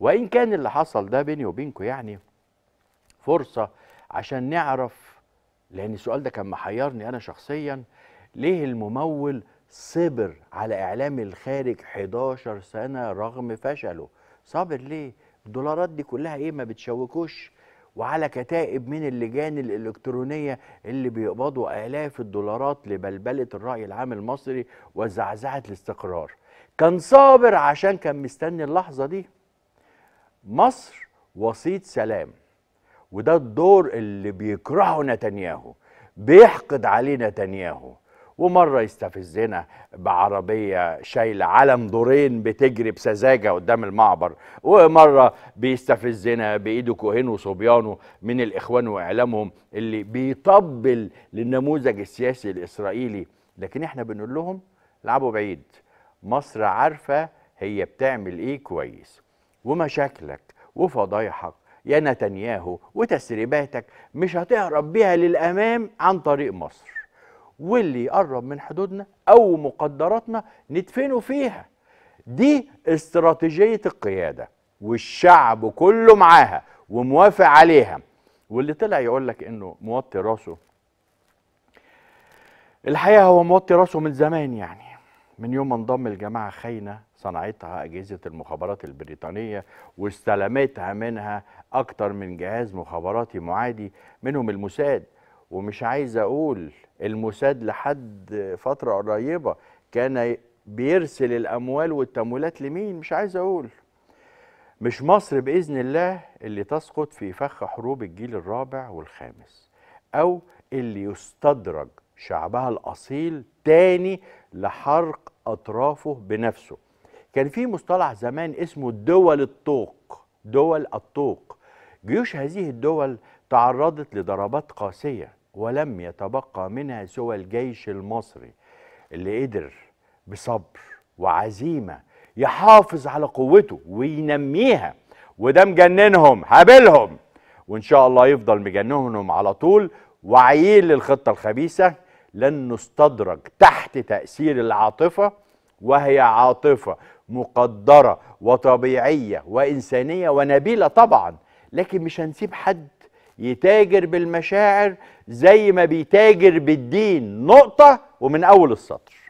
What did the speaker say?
وإن كان اللي حصل ده بيني وبينكم يعني فرصة عشان نعرف لأن السؤال ده كان محيرني أنا شخصيا ليه الممول صبر على إعلام الخارج 11 سنة رغم فشله صابر ليه الدولارات دي كلها إيه ما بتشوكوش وعلى كتائب من اللجان الإلكترونية اللي بيقبضوا آلاف الدولارات لبلبلة الرأي العام المصري وزعزعة الاستقرار كان صابر عشان كان مستني اللحظة دي مصر وسيط سلام وده الدور اللي بيكرهه نتنياهو بيحقد عليه نتنياهو ومره يستفزنا بعربيه شايله علم دورين بتجري بسذاجه قدام المعبر ومره بيستفزنا بايده كوهين وصبيانه من الاخوان واعلامهم اللي بيطبل للنموذج السياسي الاسرائيلي لكن احنا بنقول لهم العبوا بعيد مصر عارفه هي بتعمل ايه كويس ومشاكلك وفضايحك يا نتنياهو وتسريباتك مش هتهرب بيها للأمام عن طريق مصر واللي يقرب من حدودنا أو مقدراتنا ندفنه فيها دي استراتيجية القيادة والشعب كله معاها وموافق عليها واللي طلع يقول لك انه موطي راسه الحقيقه هو موطي راسه من زمان يعني من يوم ما انضم الجماعة خاينة صنعتها أجهزة المخابرات البريطانية واستلمتها منها أكتر من جهاز مخابراتي معادي منهم الموساد ومش عايز أقول الموساد لحد فترة قريبة كان بيرسل الأموال والتمويلات لمين مش عايز أقول مش مصر بإذن الله اللي تسقط في فخ حروب الجيل الرابع والخامس أو اللي يستدرج شعبها الأصيل تاني لحرق أطرافه بنفسه كان في مصطلح زمان اسمه دول الطوق دول الطوق جيوش هذه الدول تعرضت لضربات قاسية ولم يتبقى منها سوى الجيش المصري اللي قدر بصبر وعزيمة يحافظ على قوته وينميها وده مجننهم هابلهم وإن شاء الله يفضل مجننهم على طول وعيل للخطة الخبيثة لن نستدرج تحت تأثير العاطفة وهي عاطفة مقدرة وطبيعية وإنسانية ونبيلة طبعا لكن مش هنسيب حد يتاجر بالمشاعر زي ما بيتاجر بالدين نقطة ومن أول السطر